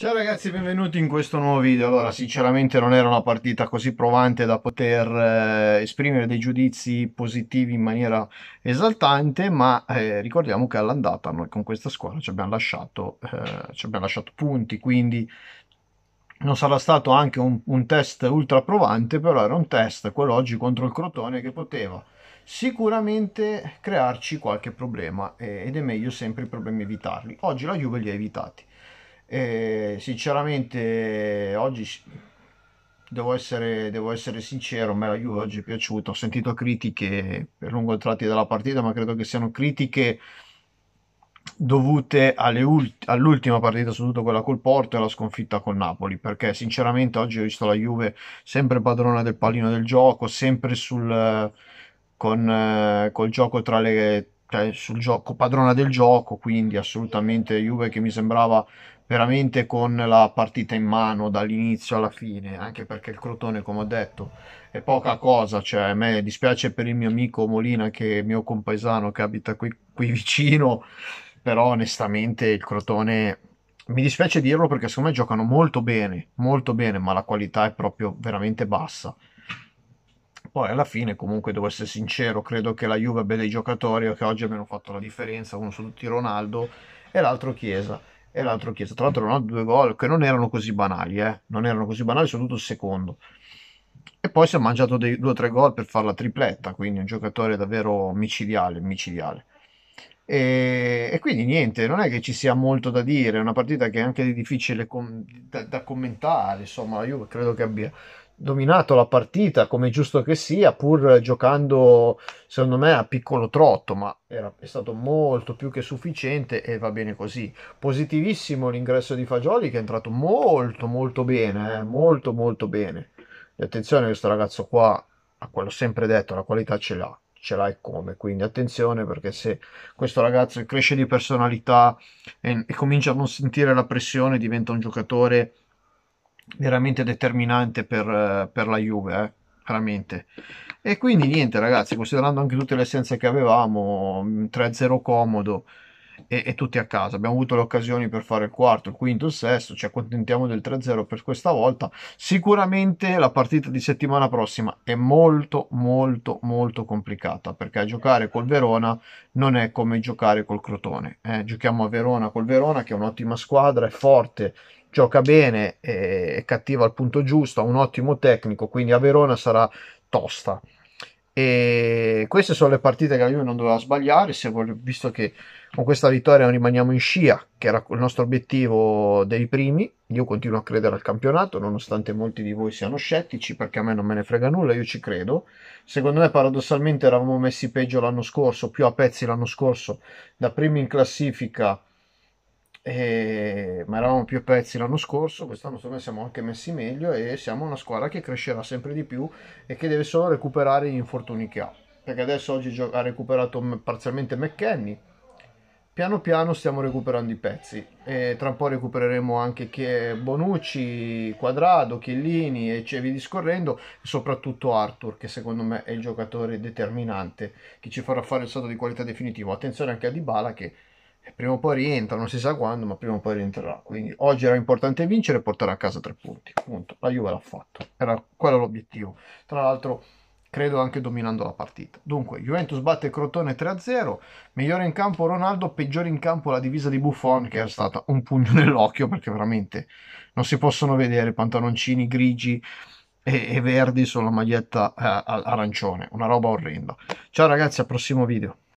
Ciao ragazzi, benvenuti in questo nuovo video. Allora, sinceramente non era una partita così provante da poter eh, esprimere dei giudizi positivi in maniera esaltante, ma eh, ricordiamo che all'andata noi con questa squadra ci abbiamo lasciato, eh, ci abbiamo lasciato punti, quindi non sarà stato anche un, un, test ultra provante, però era un test, quello oggi contro il Crotone, che poteva sicuramente crearci qualche problema eh, ed è meglio sempre i problemi evitarli. Oggi la Juve li ha evitati e sinceramente oggi devo essere, devo essere sincero, a me la Juve oggi è piaciuta, ho sentito critiche per lungo tratti della partita, ma credo che siano critiche dovute ulti- all'ultima partita, soprattutto quella col Porto e la sconfitta col Napoli, perché sinceramente oggi ho visto la Juve sempre padrona del pallino del gioco, sempre sul, con, col gioco tra le... Cioè sul gioco padrona del gioco, quindi assolutamente Juve che mi sembrava veramente con la partita in mano dall'inizio alla fine, anche perché il Crotone, come ho detto, è poca cosa, cioè a me dispiace per il mio amico Molina che è mio compaesano che abita qui, qui vicino, però onestamente il Crotone mi dispiace dirlo perché secondo me giocano molto bene, molto bene, ma la qualità è proprio veramente bassa. Poi alla fine, comunque, devo essere sincero, credo che la Juve abbia dei giocatori che oggi abbiano fatto la differenza, uno su tutti Ronaldo e l'altro Chiesa e l'altro Chiesa. Tra l'altro Ronaldo due gol che non erano così banali, eh? non erano così banali, soprattutto il secondo. E poi si è mangiato dei, due o tre gol per fare la tripletta, quindi un giocatore davvero micidiale, micidiale. E, e, quindi niente, non è che ci sia molto da dire, è una partita che è anche difficile com- da, da, commentare, insomma, io credo che abbia dominato la partita come giusto che sia, pur giocando secondo me a piccolo trotto, ma era, è stato molto più che sufficiente e va bene così. Positivissimo l'ingresso di Fagioli che è entrato molto molto bene, eh, molto molto bene. E attenzione questo ragazzo qua, a quello sempre detto, la qualità ce l'ha, ce l'ha e come, quindi attenzione perché se questo ragazzo cresce di personalità e, e comincia a non sentire la pressione diventa un giocatore veramente determinante per, eh, per la Juve, eh? veramente. E quindi niente ragazzi, considerando anche tutte le essenze che avevamo, 3-0 comodo, e, e, tutti a casa. Abbiamo avuto le occasioni per fare il quarto, il quinto, il sesto, ci accontentiamo del 3-0 per questa volta. Sicuramente la partita di settimana prossima è molto molto molto complicata perché giocare col Verona non è come giocare col Crotone. Eh, giochiamo a Verona col Verona che è un'ottima squadra, è forte, gioca bene, eh, è cattiva al punto giusto, ha un ottimo tecnico, quindi a Verona sarà tosta. E queste sono le partite che la Juve non doveva sbagliare, voglio, visto che con questa vittoria non rimaniamo in scia, che era il nostro obiettivo dei primi. Io continuo a credere al campionato, nonostante molti di voi siano scettici, perché a me non me ne frega nulla, io ci credo. Secondo me, paradossalmente, eravamo messi peggio l'anno scorso, più a pezzi l'anno scorso, da primi in classifica e... Eh, ma eravamo più a pezzi l'anno scorso, quest'anno secondo me siamo anche messi meglio e siamo una squadra che crescerà sempre di più e che deve solo recuperare gli infortuni che ha. Perché adesso oggi ha recuperato parzialmente McKenny. Piano piano stiamo recuperando i pezzi e tra un po' recupereremo anche Bonucci, Quadrado, Chiellini e via discorrendo e soprattutto Arthur che secondo me è il giocatore determinante che ci farà fare il salto di qualità definitivo. Attenzione anche a Dybala che prima o poi rientra, non si sa quando, ma prima o poi rientrerà. Quindi oggi era importante vincere e portare a casa tre punti. Punto. La Juve l'ha fatto, era quello l'obiettivo. Tra l'altro, credo anche dominando la partita. Dunque, Juventus batte Crotone 3-0, migliore in campo Ronaldo, peggiore in campo la divisa di Buffon, che era stata un pugno nell'occhio perché veramente non si possono vedere pantaloncini grigi e, e verdi sulla maglietta eh, arancione, una roba orrenda. Ciao ragazzi, al prossimo video.